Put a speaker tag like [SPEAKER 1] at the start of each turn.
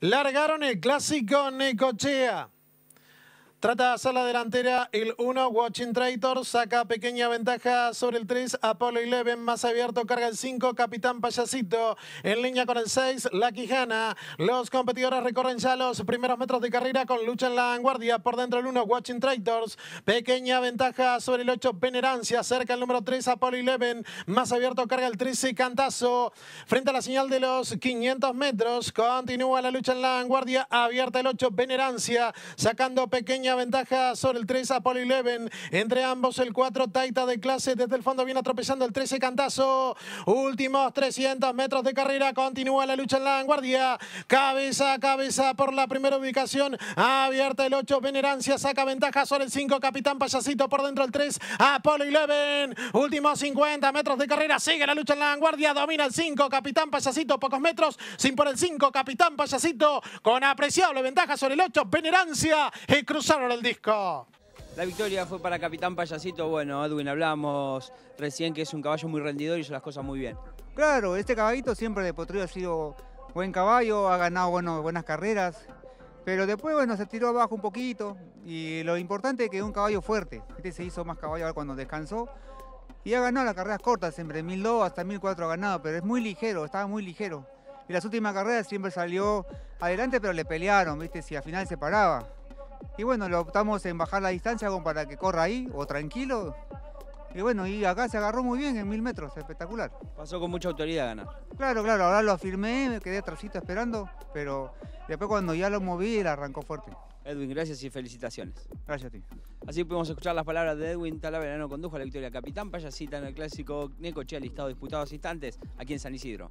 [SPEAKER 1] Largaron el clásico Necochea. Trata hacer la delantera el 1, Watching Traitor, saca pequeña ventaja sobre el 3, Apollo 11, más abierto, carga el 5, Capitán Payasito, en línea con el 6, La Quijana. Los competidores recorren ya los primeros metros de carrera con lucha en la vanguardia, por dentro el 1, Watching Traitors, pequeña ventaja sobre el 8, Venerancia, cerca el número 3, Apollo 11, más abierto, carga el 13, Cantazo, frente a la señal de los 500 metros, continúa la lucha en la vanguardia, abierta el 8, Venerancia, sacando pequeña ventaja sobre el 3 Apolo 11. Entre ambos el 4 Taita de clase. Desde el fondo viene atropellando el 13 Cantazo. Últimos 300 metros de carrera. Continúa la lucha en la vanguardia. Cabeza a cabeza por la primera ubicación. Abierta el 8. Venerancia saca ventaja sobre el 5. Capitán Payasito por dentro el 3 Apolo 11. Últimos 50 metros de carrera. Sigue la lucha en la vanguardia. Domina el 5. Capitán Payasito. Pocos metros. Sin por el 5. Capitán Payasito con apreciable ventaja sobre el 8. Venerancia. Y cruzar el
[SPEAKER 2] disco. La victoria fue para Capitán Payasito. Bueno, Edwin, hablamos recién que es un caballo muy rendidor y hizo las cosas muy bien.
[SPEAKER 3] Claro, este caballito siempre de potrillo ha sido buen caballo, ha ganado buenas carreras, pero después bueno, se tiró abajo un poquito y lo importante es que es un caballo fuerte. Este se hizo más caballo cuando descansó y ha ganado las carreras cortas, siempre 1002 hasta 1004 ha ganado, pero es muy ligero, estaba muy ligero. Y las últimas carreras siempre salió adelante, pero le pelearon, viste, si al final se paraba. Y bueno, lo optamos en bajar la distancia para que corra ahí o tranquilo. Y bueno, y acá se agarró muy bien en mil metros, espectacular.
[SPEAKER 2] Pasó con mucha autoridad ganar.
[SPEAKER 3] Claro, claro, ahora lo afirmé, me quedé atrasito esperando, pero después cuando ya lo moví, él arrancó fuerte.
[SPEAKER 2] Edwin, gracias y felicitaciones. Gracias a ti. Así pudimos escuchar las palabras de Edwin Talaverano, condujo a la victoria capitán payasita en el clásico Necochea, listado disputados instantes, aquí en San Isidro.